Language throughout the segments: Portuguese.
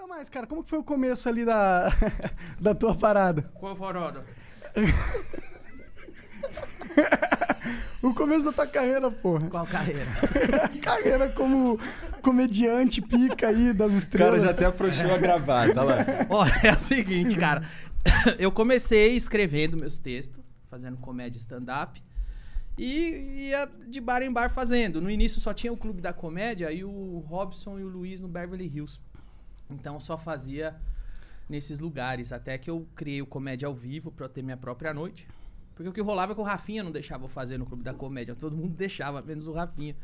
conta mais, cara. Como que foi o começo ali da, da tua parada? Qual parada? o começo da tua carreira, porra. Qual carreira? carreira como comediante pica aí das estrelas. O cara já até afrouxou a olha lá. Ó, é o seguinte, cara. Eu comecei escrevendo meus textos, fazendo comédia stand-up. E ia de bar em bar fazendo. No início só tinha o Clube da Comédia e o Robson e o Luiz no Beverly Hills. Então eu só fazia nesses lugares. Até que eu criei o Comédia ao Vivo pra eu ter minha própria noite. Porque o que rolava é que o Rafinha não deixava eu fazer no Clube da Comédia. Todo mundo deixava, menos o Rafinha.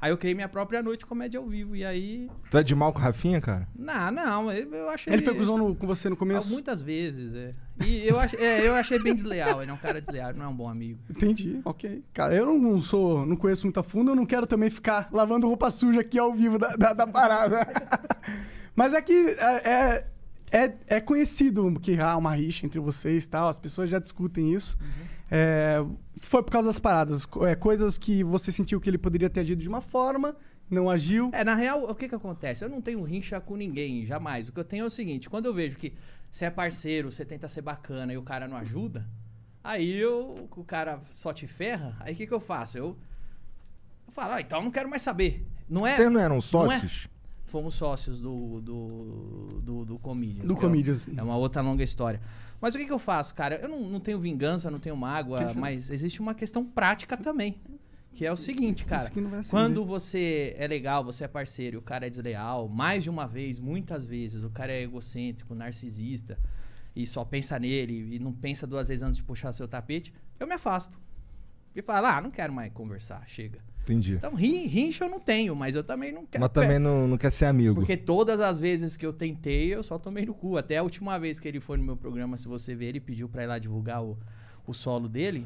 Aí eu criei minha própria noite comédia ao vivo. E aí. Tu é de mal com o Rafinha, cara? Não, não. Eu, eu achei. Ele foi cuzão com você no começo? Muitas vezes, é. E eu, achei é, eu achei bem desleal. Ele é um cara desleal, não é um bom amigo. Entendi, ok. Cara, eu não sou. Não conheço muito a fundo. Eu não quero também ficar lavando roupa suja aqui ao vivo da, da, da parada. Mas é que é, é, é, é conhecido que há uma rixa entre vocês e tal, as pessoas já discutem isso. Uhum. É, foi por causa das paradas, é, coisas que você sentiu que ele poderia ter agido de uma forma, não agiu. É, na real, o que que acontece? Eu não tenho rincha com ninguém, jamais. O que eu tenho é o seguinte, quando eu vejo que você é parceiro, você tenta ser bacana e o cara não ajuda, aí eu, o cara só te ferra, aí o que que eu faço? Eu, eu falo, ah, então eu não quero mais saber. Não é... Você não eram sócios? Não é, fomos sócios do, do, do, do Comedians. Do é Comedians. É uma outra longa história. Mas o que, que eu faço, cara? Eu não, não tenho vingança, não tenho mágoa, mas existe uma questão prática também. Que é o seguinte, cara. Quando né? você é legal, você é parceiro, o cara é desleal, mais de uma vez, muitas vezes, o cara é egocêntrico, narcisista, e só pensa nele, e não pensa duas vezes antes de puxar seu tapete, eu me afasto. E falo, ah, não quero mais conversar, chega. Entendi. Então, rincha eu não tenho, mas eu também não quero. Mas também não, não quer ser amigo. Porque todas as vezes que eu tentei, eu só tomei no cu. Até a última vez que ele foi no meu programa, se você ver, ele pediu pra ir lá divulgar o, o solo dele.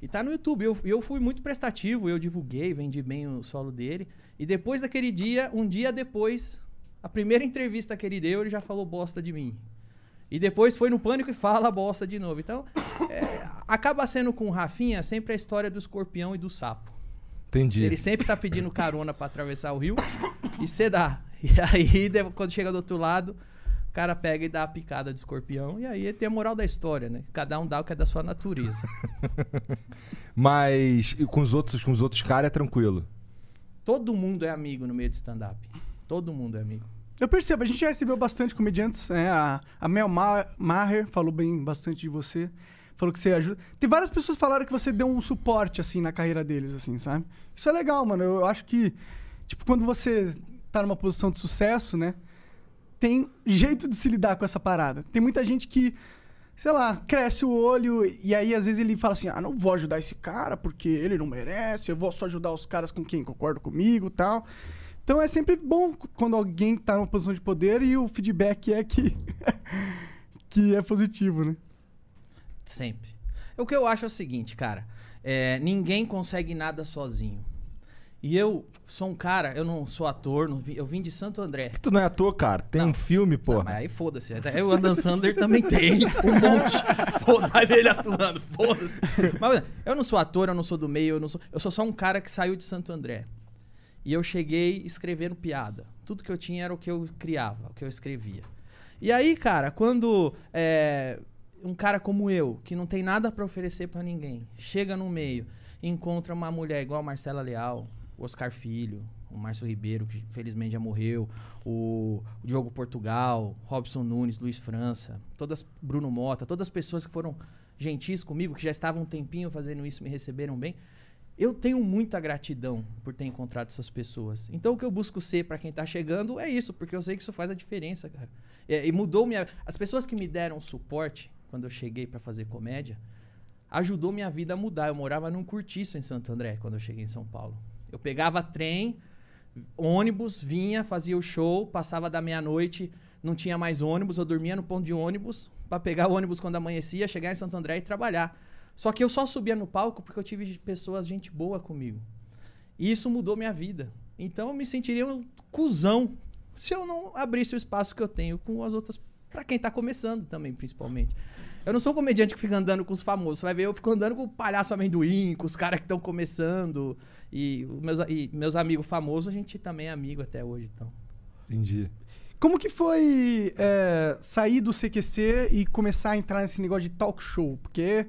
E tá no YouTube. Eu, eu fui muito prestativo, eu divulguei, vendi bem o solo dele. E depois daquele dia, um dia depois, a primeira entrevista que ele deu, ele já falou bosta de mim. E depois foi no pânico e fala bosta de novo. Então, é, acaba sendo com o Rafinha sempre a história do escorpião e do sapo. Entendi. Ele sempre tá pedindo carona para atravessar o rio e você dá. E aí, quando chega do outro lado, o cara pega e dá a picada de escorpião. E aí tem a moral da história, né? Cada um dá o que é da sua natureza. Mas com os outros, com os outros caras é tranquilo. Todo mundo é amigo no meio de stand-up. Todo mundo é amigo. Eu percebo, a gente já recebeu bastante comediantes. Né? A, a Mel Maher falou bem bastante de você falou que você ajuda. Tem várias pessoas que falaram que você deu um suporte, assim, na carreira deles, assim, sabe? Isso é legal, mano. Eu acho que, tipo, quando você tá numa posição de sucesso, né? Tem jeito de se lidar com essa parada. Tem muita gente que, sei lá, cresce o olho e aí às vezes ele fala assim: ah, não vou ajudar esse cara porque ele não merece, eu vou só ajudar os caras com quem concorda comigo tal. Então é sempre bom quando alguém tá numa posição de poder e o feedback é que, que é positivo, né? Sempre. O que eu acho é o seguinte, cara. É, ninguém consegue nada sozinho. E eu sou um cara, eu não sou ator, não vi, eu vim de Santo André. Que tu não é ator, cara? Tem não, um filme, pô. Mas aí foda-se. Até o Adam Sandler também tem um monte. Foda-se ele atuando, foda-se. Mas eu não sou ator, eu não sou do meio, eu não sou. Eu sou só um cara que saiu de Santo André. E eu cheguei escrevendo piada. Tudo que eu tinha era o que eu criava, o que eu escrevia. E aí, cara, quando. É, um cara como eu, que não tem nada para oferecer para ninguém, chega no meio, encontra uma mulher igual a Marcela Leal, o Oscar Filho, o Márcio Ribeiro, que felizmente já morreu, o, Diogo Portugal, Robson Nunes, Luiz França, todas Bruno Mota, todas as pessoas que foram gentis comigo, que já estavam um tempinho fazendo isso, me receberam bem. Eu tenho muita gratidão por ter encontrado essas pessoas. Então o que eu busco ser para quem está chegando é isso, porque eu sei que isso faz a diferença, cara. É, e mudou minha. As pessoas que me deram suporte, quando eu cheguei para fazer comédia, ajudou minha vida a mudar. Eu morava num curtiço em Santo André quando eu cheguei em São Paulo. Eu pegava trem, ônibus, vinha, fazia o show, passava da meia-noite, não tinha mais ônibus, eu dormia no ponto de ônibus para pegar o ônibus quando amanhecia, chegar em Santo André e trabalhar. Só que eu só subia no palco porque eu tive pessoas, gente boa comigo. E isso mudou minha vida. Então eu me sentiria um cuzão se eu não abrisse o espaço que eu tenho com as outras pessoas para quem tá começando também, principalmente. Eu não sou um comediante que fica andando com os famosos. Você vai ver, eu fico andando com o palhaço amendoim, com os caras que estão começando. E meus, e meus amigos famosos, a gente também é amigo até hoje, então. Entendi. Como que foi é, sair do CQC e começar a entrar nesse negócio de talk show? Porque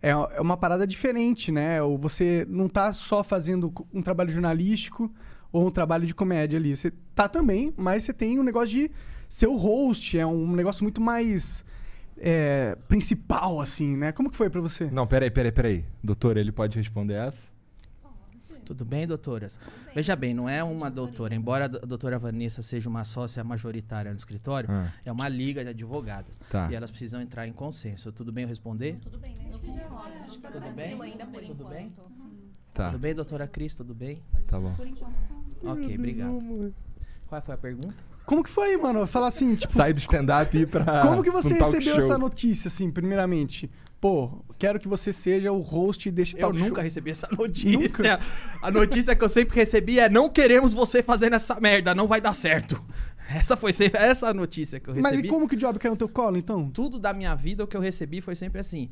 é, é uma parada diferente, né? Você não tá só fazendo um trabalho jornalístico, ou um trabalho de comédia ali. Você tá também, mas você tem um negócio de ser o host, é um negócio muito mais é, principal, assim, né? Como que foi para você? Não, peraí, peraí, peraí. Doutor, ele pode responder essa? Tudo bem, doutoras? Tudo bem. Veja bem, não é uma doutora, embora a doutora Vanessa seja uma sócia majoritária no escritório, ah. é uma liga de advogadas. Tá. E elas precisam entrar em consenso. Tudo bem eu responder? Tudo bem, né? Tudo bem? Tudo bem? Tá. Tudo bem, doutora Cris? Tudo bem? Tá bom. Por enquanto. Ok, obrigado. Qual foi a pergunta? Como que foi, mano? Falar assim, tipo. Sai do stand-up e pra. Como que você um recebeu show. essa notícia, assim, primeiramente? Pô, quero que você seja o host deste tal show. Eu nunca recebi essa notícia. Nunca? A notícia que eu sempre recebi é: não queremos você fazendo essa merda, não vai dar certo. Essa foi sempre essa notícia que eu recebi. Mas e como que o job caiu no teu colo, então? Tudo da minha vida, o que eu recebi foi sempre assim.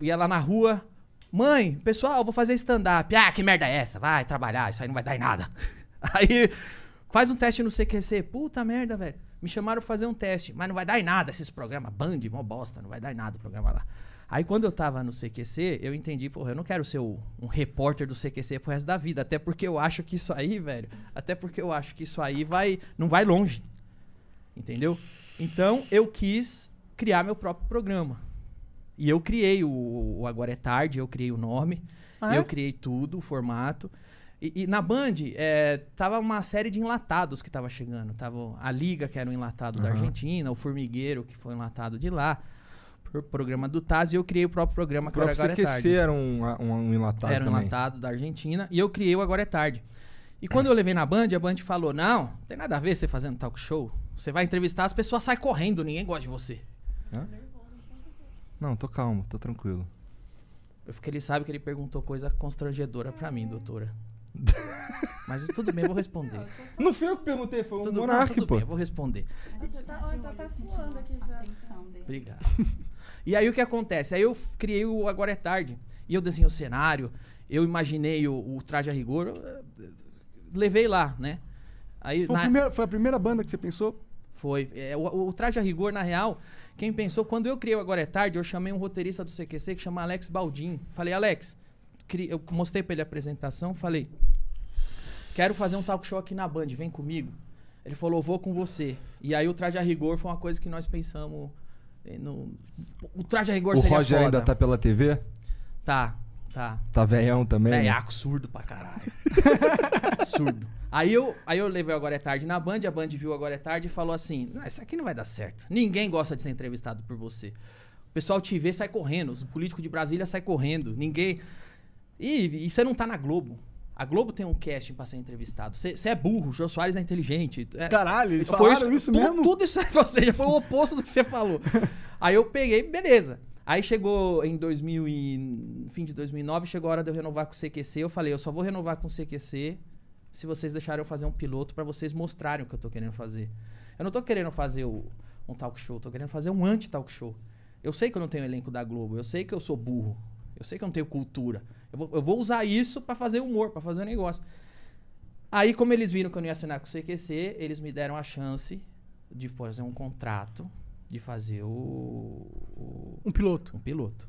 ia lá na rua, Mãe, pessoal, vou fazer stand-up. Ah, que merda é essa? Vai trabalhar, isso aí não vai dar em nada. Aí, faz um teste no CQC. Puta merda, velho. Me chamaram pra fazer um teste, mas não vai dar em nada esses programas. Band, mó bosta, não vai dar em nada o programa lá. Aí quando eu tava no CQC, eu entendi, porra, eu não quero ser o, um repórter do CQC pro resto da vida. Até porque eu acho que isso aí, velho. Até porque eu acho que isso aí vai. não vai longe. Entendeu? Então eu quis criar meu próprio programa. E eu criei o, o Agora é Tarde, eu criei o nome, ah, é? eu criei tudo, o formato. E, e, na Band, é, tava uma série de enlatados que tava chegando. Tava a Liga, que era um enlatado uhum. da Argentina, o Formigueiro, que foi enlatado de lá. O programa do Taz e eu criei o próprio programa o que próprio Agora CQC é Tarde. era um, um, um enlatado Era um também. enlatado da Argentina e eu criei o Agora é Tarde. E quando é. eu levei na Band, a Band falou: Não, não tem nada a ver você fazendo talk show. Você vai entrevistar, as pessoas saem correndo, ninguém gosta de você. Hã? Não, tô calmo, tô tranquilo. Porque ele sabe que ele perguntou coisa constrangedora pra mim, doutora. Mas tudo bem, eu vou responder. Não, fui foi eu que perguntei, foi tudo, um monarca, pô. Bem, eu vou responder. tá, Obrigado. E aí o que acontece? Aí eu criei o Agora é Tarde. E eu desenhei o cenário, eu imaginei o, o traje a rigor, eh, levei lá, né? Aí, foi, na... a primeira, foi a primeira banda que você pensou? Foi. É, o, o, Traje a Rigor, na real, quem pensou, quando eu criei o Agora é Tarde, eu chamei um roteirista do CQC que chama Alex Baldin. Falei, Alex, cri, eu mostrei pra ele a apresentação, falei, quero fazer um talk show aqui na Band, vem comigo. Ele falou, vou com você. E aí o Traje a Rigor foi uma coisa que nós pensamos... Eh, no, o Traje a Rigor o seria O Roger foda. ainda tá pela TV? Tá, tá. Tá velhão também? Velhaco, né? surdo pra caralho. surdo. Aí eu, aí eu levei Agora é Tarde na Band, a Band viu Agora é Tarde e falou assim: não, isso aqui não vai dar certo. Ninguém gosta de ser entrevistado por você. O pessoal te vê, sai correndo. Os políticos de Brasília sai correndo. Ninguém. E, e você não tá na Globo. A Globo tem um casting pra ser entrevistado. Você é burro, o João Soares é inteligente. É, Caralho, eles foi isso, isso tu, mesmo? Tudo isso aí, é você, já foi o oposto do que você falou. aí eu peguei, beleza. Aí chegou em 2000 e, fim de 2009, chegou a hora de eu renovar com o CQC. Eu falei, eu só vou renovar com o CQC se vocês deixarem eu fazer um piloto para vocês mostrarem o que eu tô querendo fazer. Eu não tô querendo fazer o, um talk show, tô querendo fazer um anti-talk show. Eu sei que eu não tenho elenco da Globo, eu sei que eu sou burro, eu sei que eu não tenho cultura. Eu vou, eu vou usar isso para fazer humor, para fazer um negócio. Aí, como eles viram que eu não ia assinar com o CQC, eles me deram a chance de fazer um contrato, de fazer o. o um piloto. Um piloto.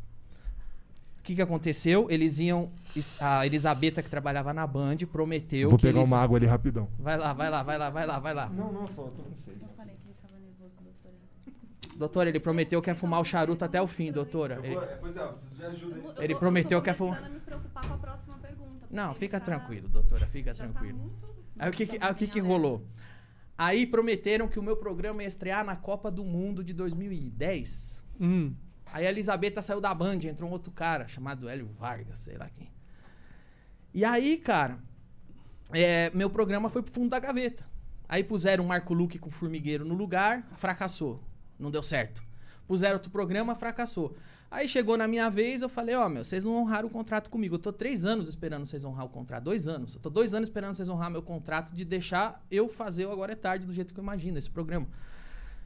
O que, que aconteceu? Eles iam. A Elisabetta, que trabalhava na Band, prometeu. Vou pegar eles... uma água ali rapidão. Vai lá, vai lá, vai lá, vai lá, vai lá. Não, não, só, eu tô com sede. Eu falei que ele tava nervoso, doutora. Doutora, ele prometeu que ia fumar o charuto até o fim, doutora. Ele... É, pois é, eu preciso de ajuda. Eu, eu, ele prometeu que ia fumar. me preocupar com a próxima pergunta. Não, fica tá... tranquilo, doutora, fica Já tá tranquilo. Tá muito... Aí o que, que, aí, o que, que né? rolou? Aí prometeram que o meu programa ia estrear na Copa do Mundo de 2010. Hum. Aí a Elizabeth saiu da Band, entrou um outro cara chamado Hélio Vargas, sei lá quem. E aí, cara, é, meu programa foi pro fundo da gaveta. Aí puseram o Marco Luque com o formigueiro no lugar, fracassou. Não deu certo. Puseram outro programa, fracassou. Aí chegou na minha vez, eu falei, ó, oh, meu, vocês não honraram o contrato comigo. Eu tô três anos esperando vocês honrar o contrato. Dois anos. Eu tô dois anos esperando vocês honrar meu contrato de deixar eu fazer o Agora é Tarde do jeito que eu imagino, esse programa.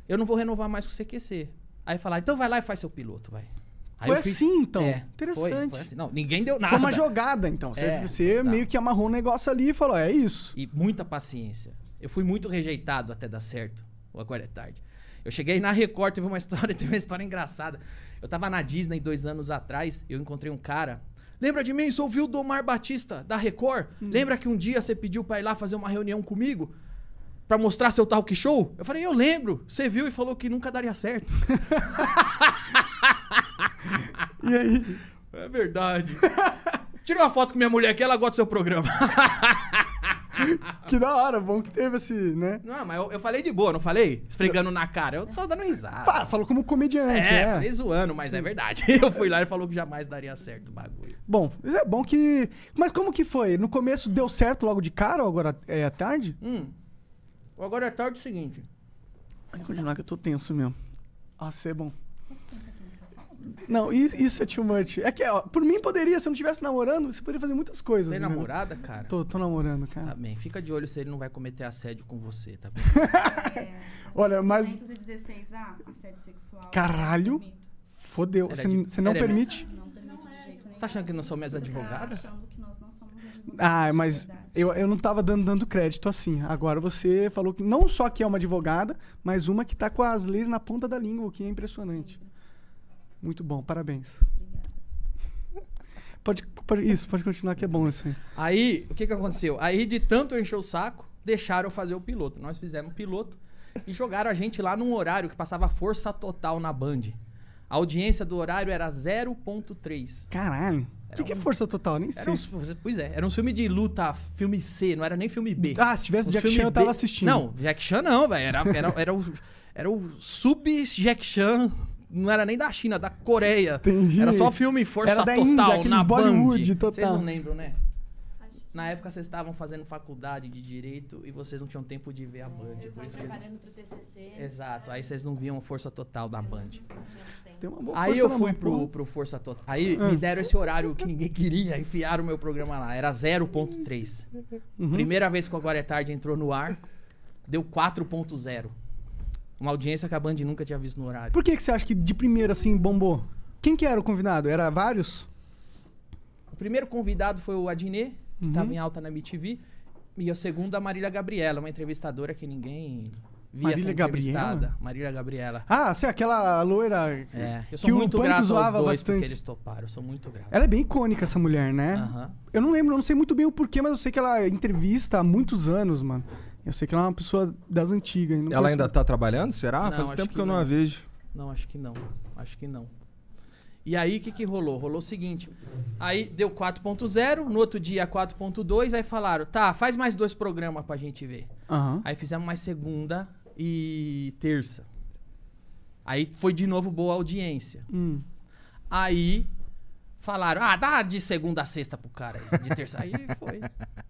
Eu não vou renovar mais com o CQC. Aí falaram, então vai lá e faz seu piloto, vai. Aí foi assim, então. É, Interessante. Foi, foi assim. Não, ninguém deu nada. Foi uma jogada, então. Você, é, você então, tá. meio que amarrou um negócio ali e falou, é isso. E muita paciência. Eu fui muito rejeitado até dar certo. O Agora é tarde. Eu cheguei na Record, teve uma história, teve uma história engraçada. Eu tava na Disney dois anos atrás, eu encontrei um cara. Lembra de mim? ouviu o Domar Batista, da Record. Hum. Lembra que um dia você pediu pra ir lá fazer uma reunião comigo? para mostrar seu talk show? Eu falei, eu lembro. Você viu e falou que nunca daria certo. e aí? É verdade. Tirei uma foto com minha mulher aqui, ela gosta do seu programa. que da hora, bom que teve esse, né? Não, mas eu, eu falei de boa, não falei? Esfregando na cara. Eu tô dando risada. Fala, falou como comediante, é, é. falei zoando, mas é verdade. Eu fui lá e falou que jamais daria certo o bagulho. Bom, é bom que... Mas como que foi? No começo deu certo logo de cara ou agora é à tarde? Hum... O agora é tarde é o seguinte. Vai continuar que eu tô tenso mesmo. Ah, é bom. Você não, isso é too much. É que, ó, por mim poderia, se eu não estivesse namorando, você poderia fazer muitas coisas. Tem né? namorada, cara? Tô, tô namorando, cara. Tá bem, fica de olho se ele não vai cometer assédio com você, tá bem? é, Olha, mas. 216A, assédio sexual. Caralho! Fodeu. Você de... não, não permite? Não, não permite de jeito nenhum. Tá achando que não são minhas tá advogadas? Tá achando que nós não somos advogados. Ah, mas. É eu, eu não estava dando, dando crédito assim. Agora você falou que não só que é uma advogada, mas uma que está com as leis na ponta da língua, o que é impressionante. Muito bom, parabéns. Pode, pode, isso, pode continuar que é bom assim. Aí, o que que aconteceu? Aí de tanto encher o saco, deixaram eu fazer o piloto. Nós fizemos o piloto e jogaram a gente lá num horário que passava força total na Band. A audiência do horário era 0.3. Caralho. O que, que é força total? Nem sei. pois é, era um filme de luta, filme C, não era nem filme B. Ah, se tivesse Jack Chan, B... eu tava assistindo. Não, Jack Chan não, velho. Era, era, era o, era o sub-Jack Chan não era nem da China, da Coreia. Entendi. Era só filme Força era da Total Índia, na Bollywood, Band. Total. Vocês não lembram, né? Na época vocês estavam fazendo faculdade de direito e vocês não tinham tempo de ver a Band. Eu por preparando vocês... pro TCC. Exato, aí vocês não viam Força Total da Band tem uma boa Aí eu fui pro, pro Força Total. Aí me é. deram esse horário que ninguém queria, enfiar o meu programa lá. Era 0.3. Uhum. Primeira vez que o Agora é Tarde entrou no ar, deu 4.0. Uma audiência que a Band nunca tinha visto no horário. Por que, que você acha que de primeira, assim, bombou? Quem que era o convidado? Era vários? O primeiro convidado foi o Adnet, que uhum. tava em alta na MTV. E a segunda, a Marília Gabriela, uma entrevistadora que ninguém Marília Gabriela? Marília Gabriela. Ah, você é aquela loira é, eu sou que muito o Pânico zoava dois bastante. Porque eles toparam, eu sou muito grato. Ela é bem icônica, essa mulher, né? Uhum. Eu não lembro, eu não sei muito bem o porquê, mas eu sei que ela entrevista há muitos anos, mano. Eu sei que ela é uma pessoa das antigas. ela ainda tá trabalhando, será? Não, Faz tempo que, que eu não, não a vejo. Não, acho que não. Acho que não. E aí, o que, que rolou? Rolou o seguinte. Aí deu 4.0, no outro dia 4.2, aí falaram, tá, faz mais dois programas pra gente ver. Uhum. Aí fizemos mais segunda, e terça. Aí foi de novo boa audiência. Hum. Aí falaram, ah, dá de segunda a sexta pro cara aí, de terça. aí foi.